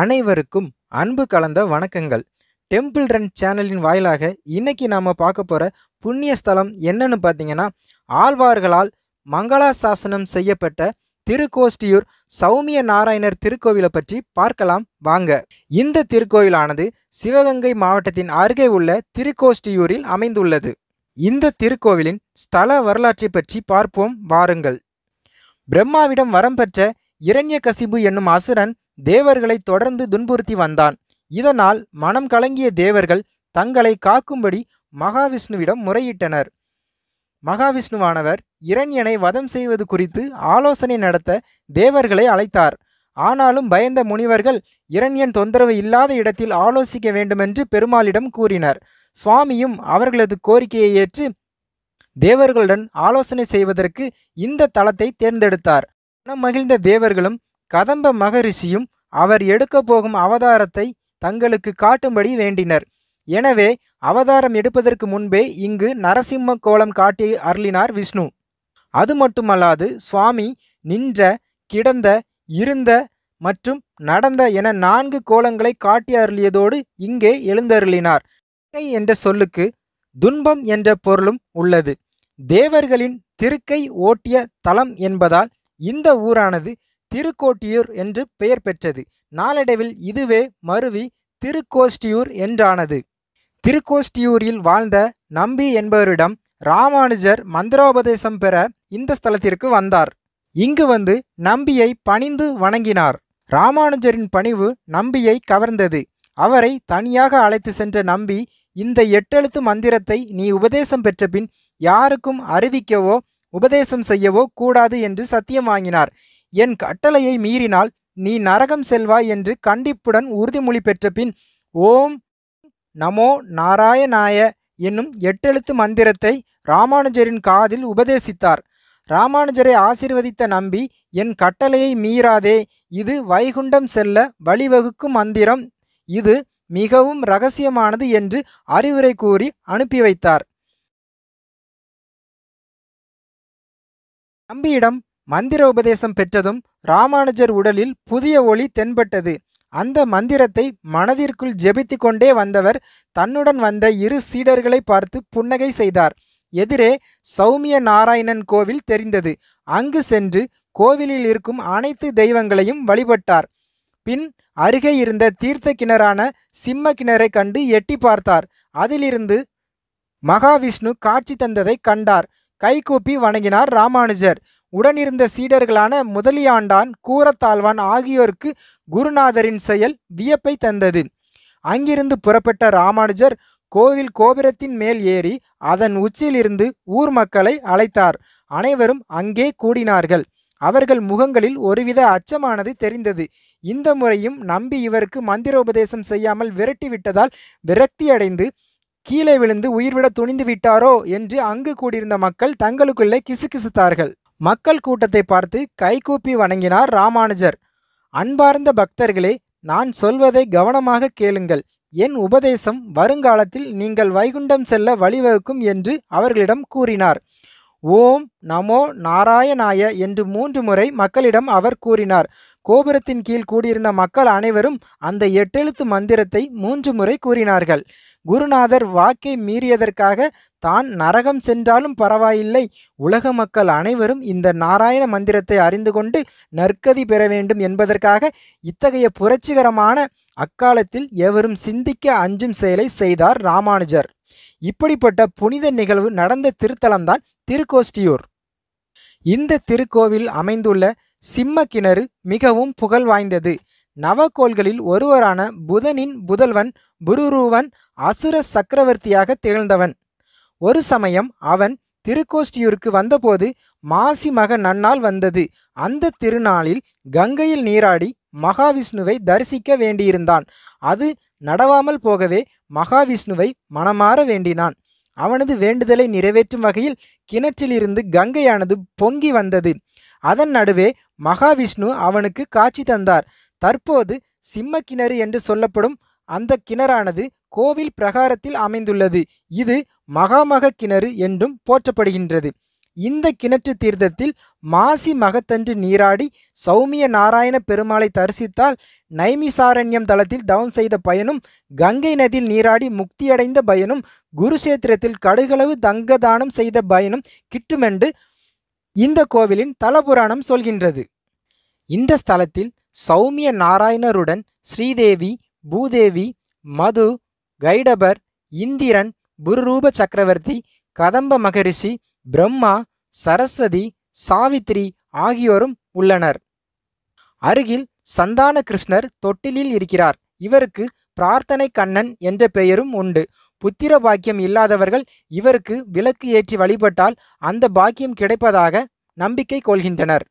அனைவருக்கும் அன்பு கலந்த வணக்கங்கள் டெம்பிள் ரன் சேனலின் வாயிலாக இன்னைக்கு நாம் பார்க்க போகிற புண்ணிய ஸ்தலம் என்னன்னு பார்த்தீங்கன்னா ஆழ்வார்களால் மங்களா சாசனம் செய்யப்பட்ட திருக்கோஷ்டியூர் சௌமிய நாராயணர் திருக்கோவிலை பற்றி பார்க்கலாம் வாங்க இந்த திருக்கோவிலானது சிவகங்கை மாவட்டத்தின் அருகே உள்ள திருக்கோஷ்டியூரில் அமைந்துள்ளது இந்த திருக்கோவிலின் ஸ்தல வரலாற்றை பற்றி பார்ப்போம் வாருங்கள் பிரம்மாவிடம் வரம் பெற்ற இரண்யகசிபு என்னும் அசுரன் தேவர்களை தொடர்ந்து துன்புறுத்தி வந்தான் இதனால் மனம் கலங்கிய தேவர்கள் தங்களை காக்கும்படி மகாவிஷ்ணுவிடம் முறையிட்டனர் மகாவிஷ்ணுவானவர் இரண்யனை வதம் செய்வது குறித்து ஆலோசனை நடத்த தேவர்களை அழைத்தார் ஆனாலும் பயந்த முனிவர்கள் இரண்யன் தொந்தரவு இல்லாத இடத்தில் ஆலோசிக்க வேண்டுமென்று பெருமாளிடம் கூறினர் சுவாமியும் அவர்களது கோரிக்கையை ஏற்று தேவர்களுடன் ஆலோசனை செய்வதற்கு இந்த தளத்தை தேர்ந்தெடுத்தார் மனம் மகிழ்ந்த தேவர்களும் கதம்ப மகரிஷியும் அவர் எடுக்கப் போகும் அவதாரத்தை தங்களுக்கு காட்டும்படி வேண்டினர் எனவே அவதாரம் எடுப்பதற்கு முன்பே இங்கு நரசிம்ம கோலம் காட்டி அருளினார் விஷ்ணு அது மட்டுமல்லாது சுவாமி நின்ற கிடந்த இருந்த மற்றும் நடந்த என நான்கு கோலங்களை காட்டி அருளியதோடு இங்கே எழுந்தருளினார் கை என்ற சொல்லுக்கு துன்பம் என்ற பொருளும் உள்ளது தேவர்களின் திருக்கை ஓட்டிய தலம் என்பதால் இந்த ஊரானது திருக்கோட்டியூர் என்று பெயர் பெற்றது நாளடைவில் இதுவே மருவி திருக்கோஷ்டியூர் என்றானது திருக்கோஷ்டியூரில் வாழ்ந்த நம்பி என்பவரிடம் ராமானுஜர் மந்திரோபதேசம் பெற இந்த ஸ்தலத்திற்கு வந்தார் இங்கு வந்து நம்பியை பணிந்து வணங்கினார் ராமானுஜரின் பணிவு நம்பியை கவர்ந்தது அவரை தனியாக அழைத்து சென்ற நம்பி இந்த எட்டெழுத்து மந்திரத்தை நீ உபதேசம் பெற்ற பின் யாருக்கும் அறிவிக்கவோ உபதேசம் செய்யவோ கூடாது என்று சத்தியம் வாங்கினார் என் கட்டளையை மீறினால் நீ நரகம் செல்வாய் என்று கண்டிப்புடன் உறுதிமொழி பெற்ற பின் ஓம் நமோ நாராயணாய என்னும் எட்டெழுத்து மந்திரத்தை ராமானுஜரின் காதில் உபதேசித்தார் ராமானுஜரை ஆசிர்வதித்த நம்பி என் கட்டளையை மீறாதே இது வைகுண்டம் செல்ல வழிவகுக்கும் மந்திரம் இது மிகவும் ரகசியமானது என்று அறிவுரை கூறி அனுப்பி வைத்தார் நம்பியிடம் மந்திர உபதேசம் பெற்றதும் ராமானுஜர் உடலில் புதிய ஒளி தென்பட்டது அந்த மந்திரத்தை மனதிற்குள் ஜெபித்து கொண்டே வந்தவர் தன்னுடன் வந்த இரு சீடர்களை பார்த்து புன்னகை செய்தார் எதிரே சௌமிய நாராயணன் கோவில் தெரிந்தது அங்கு சென்று கோவிலில் இருக்கும் அனைத்து தெய்வங்களையும் வழிபட்டார் பின் அருகே இருந்த தீர்த்த கிணறான சிம்ம கிணறை கண்டு எட்டி பார்த்தார் அதிலிருந்து மகாவிஷ்ணு காட்சி தந்ததை கண்டார் கைகூப்பி வணங்கினார் ராமானுஜர் உடனிருந்த சீடர்களான முதலியாண்டான் கூரத்தாழ்வான் ஆகியோருக்கு குருநாதரின் செயல் வியப்பை தந்தது அங்கிருந்து புறப்பட்ட ராமானுஜர் கோவில் கோபுரத்தின் மேல் ஏறி அதன் உச்சியிலிருந்து ஊர் மக்களை அழைத்தார் அனைவரும் அங்கே கூடினார்கள் அவர்கள் முகங்களில் ஒருவித அச்சமானது தெரிந்தது இந்த முறையும் நம்பி இவருக்கு மந்திரோபதேசம் செய்யாமல் விரட்டிவிட்டதால் விரக்தியடைந்து கீழே விழுந்து உயிர்விட துணிந்து விட்டாரோ என்று அங்கு கூடியிருந்த மக்கள் தங்களுக்குள்ளே கிசுகிசுத்தார்கள் மக்கள் கூட்டத்தை பார்த்து கைகூப்பி வணங்கினார் ராமானுஜர் அன்பார்ந்த பக்தர்களே நான் சொல்வதை கவனமாக கேளுங்கள் என் உபதேசம் வருங்காலத்தில் நீங்கள் வைகுண்டம் செல்ல வழிவகுக்கும் என்று அவர்களிடம் கூறினார் ஓம் நமோ நாராயணாய என்று மூன்று முறை மக்களிடம் அவர் கூறினார் கோபுரத்தின் கீழ் கூடியிருந்த மக்கள் அனைவரும் அந்த எட்டெழுத்து மந்திரத்தை மூன்று முறை கூறினார்கள் குருநாதர் வாக்கை மீறியதற்காக தான் நரகம் சென்றாலும் பரவாயில்லை உலக மக்கள் அனைவரும் இந்த நாராயண மந்திரத்தை அறிந்து கொண்டு நற்கதி பெற வேண்டும் என்பதற்காக இத்தகைய புரட்சிகரமான அக்காலத்தில் எவரும் சிந்திக்க அஞ்சும் செயலை செய்தார் ராமானுஜர் இப்படிப்பட்ட புனித நிகழ்வு நடந்த திருத்தலம்தான் திருக்கோஷ்டியூர் இந்த திருக்கோவில் அமைந்துள்ள சிம்ம கிணறு மிகவும் புகழ் வாய்ந்தது நவக்கோள்களில் ஒருவரான புதனின் புதல்வன் புருருவன் அசுர சக்கரவர்த்தியாக திகழ்ந்தவன் ஒரு சமயம் அவன் திருக்கோஷ்டியூருக்கு வந்தபோது மாசி மக நன்னால் வந்தது அந்த திருநாளில் கங்கையில் நீராடி மகாவிஷ்ணுவை தரிசிக்க வேண்டியிருந்தான் அது நடவாமல் போகவே மகாவிஷ்ணுவை மனமாற வேண்டினான் அவனது வேண்டுதலை நிறைவேற்றும் வகையில் கிணற்றிலிருந்து கங்கையானது பொங்கி வந்தது அதன் நடுவே மகாவிஷ்ணு அவனுக்கு காட்சி தந்தார் தற்போது சிம்ம கிணறு என்று சொல்லப்படும் அந்த கிணறானது கோவில் பிரகாரத்தில் அமைந்துள்ளது இது மகாமக கிணறு என்றும் போற்றப்படுகின்றது இந்த கிணற்று தீர்த்தத்தில் மாசி மகத்தன்று நீராடி சௌமிய நாராயண பெருமாளை தரிசித்தால் நைமிசாரண்யம் தளத்தில் தவம் செய்த பயனும் கங்கை நதியில் நீராடி முக்தியடைந்த பயனும் குருஷேத்திரத்தில் கடுகளவு தங்க தானம் செய்த பயனும் கிட்டுமென்று இந்த கோவிலின் தலபுராணம் சொல்கின்றது இந்த ஸ்தலத்தில் சௌமிய நாராயணருடன் ஸ்ரீதேவி பூதேவி மது கைடபர் இந்திரன் புருரூப சக்கரவர்த்தி கதம்ப மகரிஷி பிரம்மா சரஸ்வதி சாவித்ரி ஆகியோரும் உள்ளனர் அருகில் சந்தான கிருஷ்ணர் தொட்டிலில் இருக்கிறார் இவருக்கு பிரார்த்தனை கண்ணன் என்ற பெயரும் உண்டு புத்திர பாக்கியம் இல்லாதவர்கள் இவருக்கு விளக்கு ஏற்றி வழிபட்டால் அந்த பாக்கியம் கிடைப்பதாக நம்பிக்கை கொள்கின்றனர்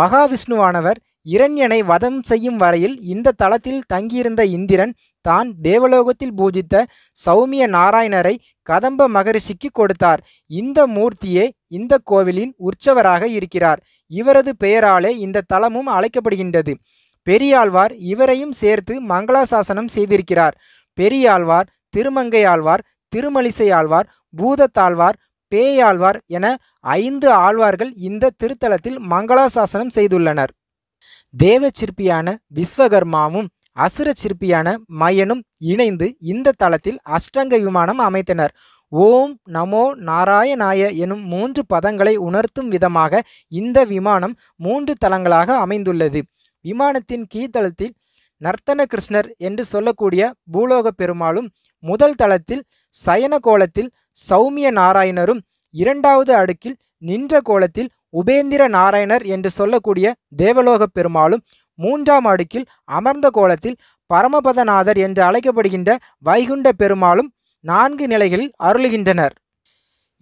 மகாவிஷ்ணுவானவர் இரண்யனை வதம் செய்யும் வரையில் இந்த தளத்தில் தங்கியிருந்த இந்திரன் தான் தேவலோகத்தில் பூஜித்த சௌமிய நாராயணரை கதம்ப மகரிஷிக்கு கொடுத்தார் இந்த மூர்த்தியே இந்த கோவிலின் உற்சவராக இருக்கிறார் இவரது பெயராலே இந்த தலமும் அழைக்கப்படுகின்றது பெரியாழ்வார் இவரையும் சேர்த்து மங்களாசாசனம் செய்திருக்கிறார் பெரியாழ்வார் திருமங்கையாழ்வார் திருமலிசை ஆழ்வார் பூதத்தாழ்வார் பேயாழ்வார் என ஐந்து ஆழ்வார்கள் இந்த திருத்தலத்தில் மங்களாசாசனம் செய்துள்ளனர் தேவ சிற்பியான விஸ்வகர்மாவும் அசுர சிற்பியான மயனும் இணைந்து இந்த தளத்தில் அஷ்டங்க விமானம் அமைத்தனர் ஓம் நமோ நாராயணாய எனும் மூன்று பதங்களை உணர்த்தும் விதமாக இந்த விமானம் மூன்று தளங்களாக அமைந்துள்ளது விமானத்தின் கீழ்த்தளத்தில் நர்த்தன கிருஷ்ணர் என்று சொல்லக்கூடிய பூலோக பெருமாளும் முதல் தளத்தில் சயன கோலத்தில் சௌமிய நாராயணரும் இரண்டாவது அடுக்கில் நின்ற கோலத்தில் உபேந்திர நாராயணர் என்று சொல்லக்கூடிய தேவலோக பெருமாளும் மூன்றாம் அடுக்கில் அமர்ந்த கோலத்தில் பரமபதநாதர் என்று அழைக்கப்படுகின்ற வைகுண்ட பெருமாளும் நான்கு நிலைகளில் அருளுகின்றனர்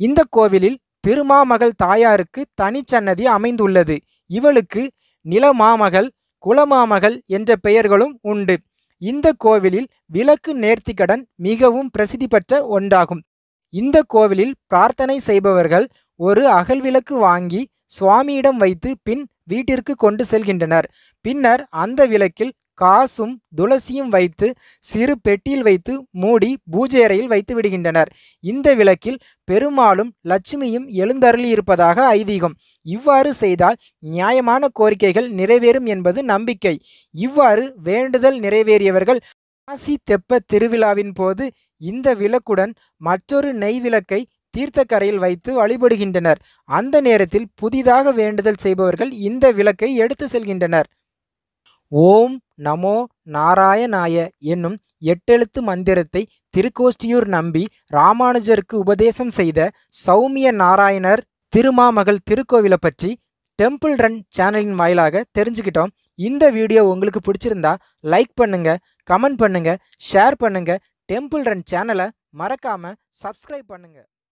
இந்த கோவிலில் திருமாமகள் தாயாருக்கு தனிச்சன்னதி அமைந்துள்ளது இவளுக்கு நிலமாமகள் குலமாமகள் என்ற பெயர்களும் உண்டு இந்த கோவிலில் விளக்கு நேர்த்திக்கடன் மிகவும் பிரசித்தி பெற்ற ஒன்றாகும் இந்த கோவிலில் பிரார்த்தனை செய்பவர்கள் ஒரு அகல்விளக்கு வாங்கி சுவாமியிடம் வைத்து பின் வீட்டிற்கு கொண்டு செல்கின்றனர் பின்னர் அந்த விளக்கில் காசும் துளசியும் வைத்து சிறு பெட்டியில் வைத்து மூடி பூஜை அறையில் வைத்து விடுகின்றனர் இந்த விளக்கில் பெருமாளும் லட்சுமியும் எழுந்தருளி இருப்பதாக ஐதீகம் இவ்வாறு செய்தால் நியாயமான கோரிக்கைகள் நிறைவேறும் என்பது நம்பிக்கை இவ்வாறு வேண்டுதல் நிறைவேறியவர்கள் காசி தெப்ப திருவிழாவின் போது இந்த விளக்குடன் மற்றொரு நெய் விளக்கை தீர்த்தக்கரையில் வைத்து வழிபடுகின்றனர் அந்த நேரத்தில் புதிதாக வேண்டுதல் செய்பவர்கள் இந்த விளக்கை எடுத்து செல்கின்றனர் ஓம் நமோ நாராயணாய என்னும் எட்டெழுத்து மந்திரத்தை திருக்கோஷ்டியூர் நம்பி ராமானுஜருக்கு உபதேசம் செய்த சௌமிய நாராயணர் திருமாமகள் திருக்கோவிலை பற்றி டெம்பிள் ரன் சேனலின் வாயிலாக தெரிஞ்சுக்கிட்டோம் இந்த வீடியோ உங்களுக்கு பிடிச்சிருந்தா லைக் பண்ணுங்க கமெண்ட் பண்ணுங்க ஷேர் பண்ணுங்க டெம்பிள் ரன் சேனலை மறக்காம சப்ஸ்கிரைப் பண்ணுங்க